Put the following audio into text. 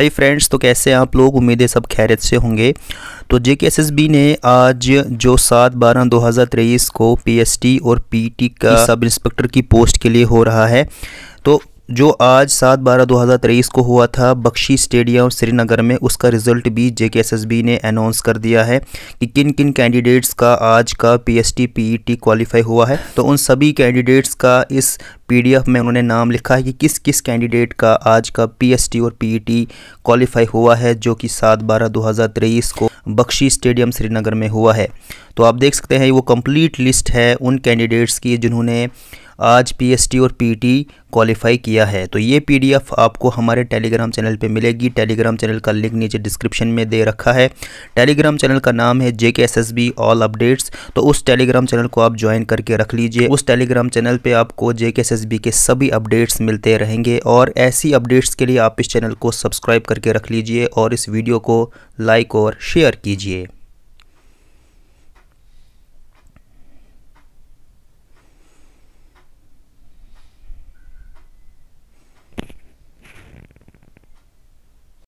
hi friends तो कैसे आप लोग उम्मीद है सब खैरियत से होंगे तो जे ने आज जो सात बारह दो हज़ार तेईस को पीएसटी और पीटी का सब इंस्पेक्टर की पोस्ट के लिए हो रहा है तो जो आज सात बारह दो हज़ार तेईस को हुआ था बख्शी स्टेडियम श्रीनगर में उसका रिजल्ट भी J K S S B ने अनाउंस कर दिया है कि किन किन कैंडिडेट्स का आज का P S T P E T qualify हुआ है तो उन सभी कैंडिडेट्स का इस पी डी एफ में उन्होंने नाम लिखा है कि किस किस कैंडिडेट का आज का पी एस टी और पी ई टी क्वालिफाई हुआ है जो कि सात बारह दो हज़ार तेईस को बख्शी स्टेडियम श्रीनगर में हुआ है तो आप देख सकते हैं वो कम्प्लीट लिस्ट है उन कैंडिडेट्स की जिन्होंने आज पीएसटी और पीटी क्वालिफाई किया है तो ये पीडीएफ आपको हमारे टेलीग्राम चैनल पे मिलेगी टेलीग्राम चैनल का लिंक नीचे डिस्क्रिप्शन में दे रखा है टेलीग्राम चैनल का नाम है J K S S B all updates तो उस टेलीग्राम चैनल को आप ज्वाइन करके रख लीजिए उस टेलीग्राम चैनल पे आपको जे के एस एस बी के सभी अपडेट्स मिलते रहेंगे और ऐसी अपडेट्स के लिए आप इस चैनल को सब्सक्राइब करके रख लीजिए और इस वीडियो को लाइक और शेयर कीजिए